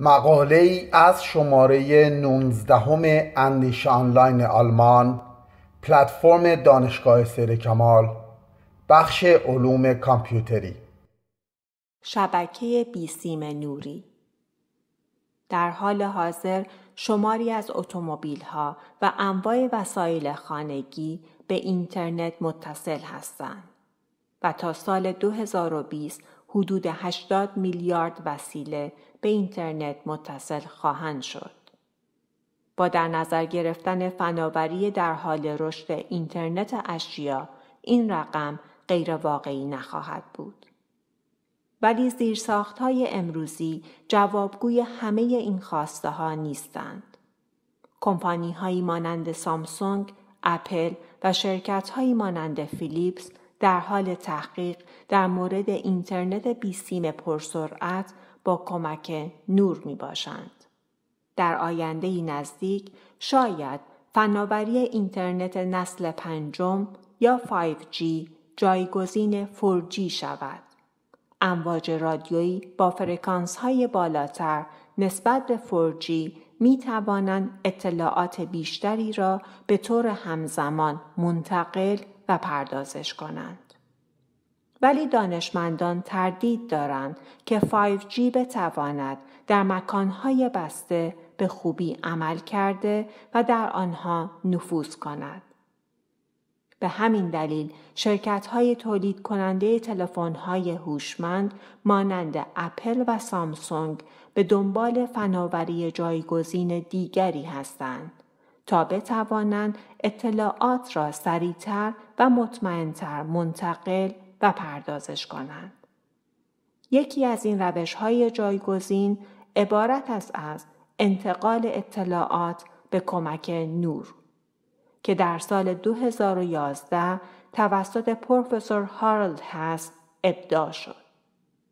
مقاله ای از شماره 19 اندیش آنلاین آلمان پلتفرم دانشگاه سیر کمال بخش علوم کامپیوتری شبکه بیسیم نوری در حال حاضر شماری از اتومبیل ها و انواع وسایل خانگی به اینترنت متصل هستند و تا سال 2020 حدود 80 میلیارد وسیله به اینترنت متصل خواهند شد. با در نظر گرفتن فناوری در حال رشد اینترنت اشیا این رقم غیر واقعی نخواهد بود. ولی زیرساخت های امروزی جوابگوی همه این خواسته ها نیستند. کمپانی هایی مانند سامسونگ، اپل و شرکت هایی مانند فیلیپس در حال تحقیق در مورد اینترنت سیم پرسرعت با کمک نور می باشند. در آینده نزدیک شاید فناوری اینترنت نسل پنجم یا 5G جایگزین 4G شود. امواج رادیویی با فرکانس های بالاتر نسبت به 4G می توانند اطلاعات بیشتری را به طور همزمان منتقل و پردازش کنند. ولی دانشمندان تردید دارند که 5G بتواند در مکانهای بسته به خوبی عمل کرده و در آنها نفوذ کند. به همین دلیل شرکت های تولید کننده تلفن های هوشمند مانند اپل و سامسونگ به دنبال فناوری جایگزین دیگری هستند تا بتوانند اطلاعات را سریعتر و مطمئنتر منتقل و پردازش کنند. یکی از این روش های جایگزین عبارت است از انتقال اطلاعات به کمک نور که در سال 2011 توسط پروفسور هارلد هست ابداع شد.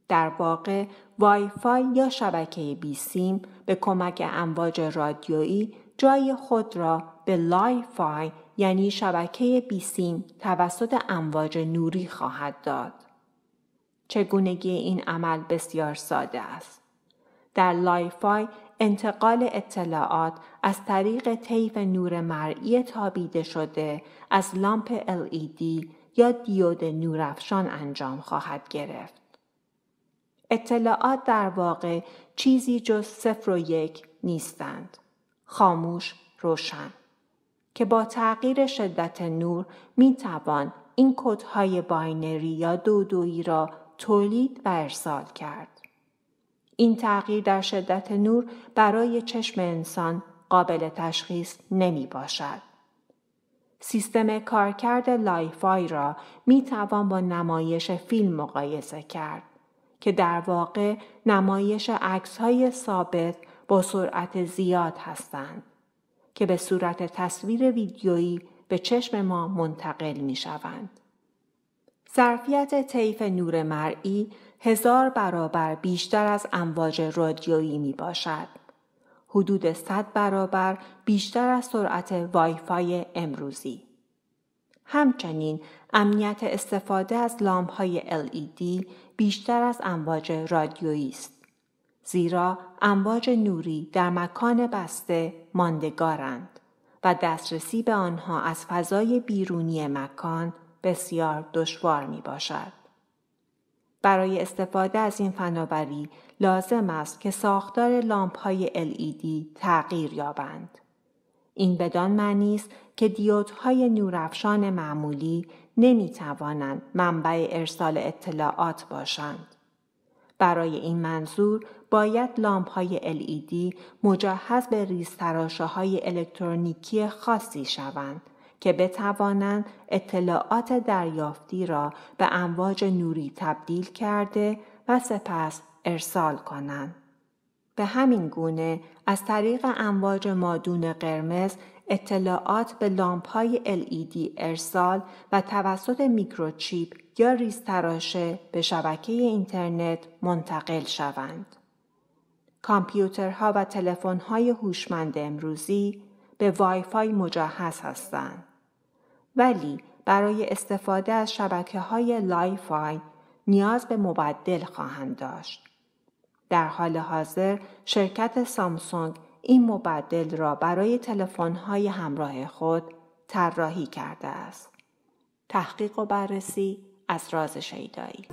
در واقع وایفای یا شبکه سیم به کمک امواج رادیویی جای خود را به لای فای یعنی شبکه سیم توسط امواج نوری خواهد داد. چگونگی این عمل بسیار ساده است. در لای فای، انتقال اطلاعات از طریق طیف نور مرئی تابیده شده از لامپ LED یا دیود نورافشان انجام خواهد گرفت. اطلاعات در واقع چیزی جز صفر و یک نیستند. خاموش روشن که با تغییر شدت نور می توان این کودهای باینری یا دودویی را تولید و ارسال کرد. این تغییر در شدت نور برای چشم انسان قابل تشخیص نمی باشد. سیستم کارکرد لایفای را می توان با نمایش فیلم مقایسه کرد. که در واقع نمایش های ثابت با سرعت زیاد هستند که به صورت تصویر ویدیویی به چشم ما منتقل می شوند. ظرفیت طیف نور مرئی هزار برابر بیشتر از امواج رادیویی می باشد. حدود 100 برابر بیشتر از سرعت وایفای امروزی. همچنین امنیت استفاده از لامپ های LED بیشتر از امواج رادیویی است. زیرا امواج نوری در مکان بسته ماندگارند و دسترسی به آنها از فضای بیرونی مکان بسیار دشوار می باشد. برای استفاده از این فناوری لازم است که ساختار لامپ های LED تغییر یابند. این بدان معنی است که دیودهای نورافشان معمولی نمی توانند منبع ارسال اطلاعات باشند. برای این منظور باید لامپ های LED مجهز به ریزتراشههای های الکترونیکی خاصی شوند که بتوانند اطلاعات دریافتی را به امواج نوری تبدیل کرده و سپس ارسال کنند. به همین گونه از طریق امواج مادون قرمز اطلاعات به لامپ های LED ارسال و توسط میکروچیپ یا ریزتراشه به شبکه اینترنت منتقل شوند. کامپیوترها و تلفن‌های هوشمند امروزی به وایفای مجهز هستند. ولی برای استفاده از شبکه های لایفای نیاز به مبدل خواهند داشت. در حال حاضر شرکت سامسونگ این مبدل را برای تلفن‌های همراه خود طراحی کرده است. تحقیق و بررسی از راز شیدایی